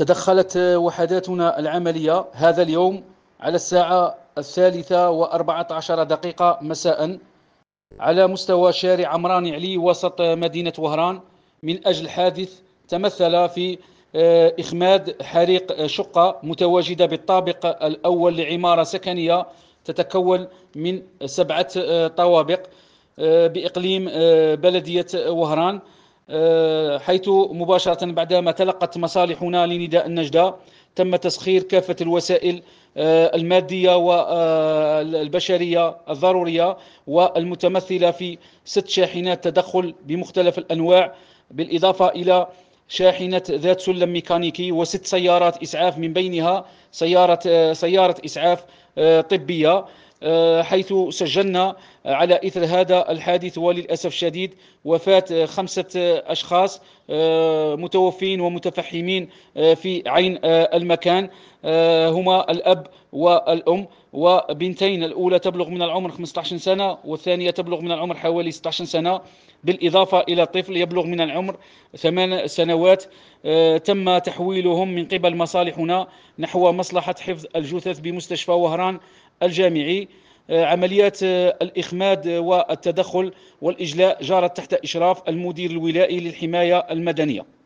تدخلت وحداتنا العملية هذا اليوم على الساعة الثالثة وأربعة عشر دقيقة مساء على مستوى شارع عمران علي وسط مدينة وهران من أجل حادث تمثل في آه، إخماد حريق شقة متواجدة بالطابق الأول لعمارة سكنية تتكون من سبعة آه، طوابق آه، بإقليم بلدية وهران آه، حيث مباشرة بعدما تلقت مصالحنا لنداء النجدة تم تسخير كافة الوسائل آه، المادية والبشرية آه، الضرورية والمتمثلة في ست شاحنات تدخل بمختلف الأنواع بالإضافة إلى شاحنة ذات سلم ميكانيكي وست سيارات إسعاف من بينها سيارة سيارة إسعاف طبية آه، حيث سجلنا على إثر هذا الحادث وللأسف الشديد وفاة خمسة أشخاص آه، متوفين ومتفحمين آه، في عين المكان هما الأب والأم وبنتين الأولى تبلغ من العمر 15 سنة والثانية تبلغ من العمر حوالي 16 سنة بالإضافة إلى طفل يبلغ من العمر ثمان سنوات آه، تم تحويلهم من قبل مصالحنا نحو مصلحة حفظ الجثث بمستشفى وهران الجامعي آه، عمليات آه، الإخماد والتدخل والإجلاء جارت تحت إشراف المدير الولائي للحماية المدنية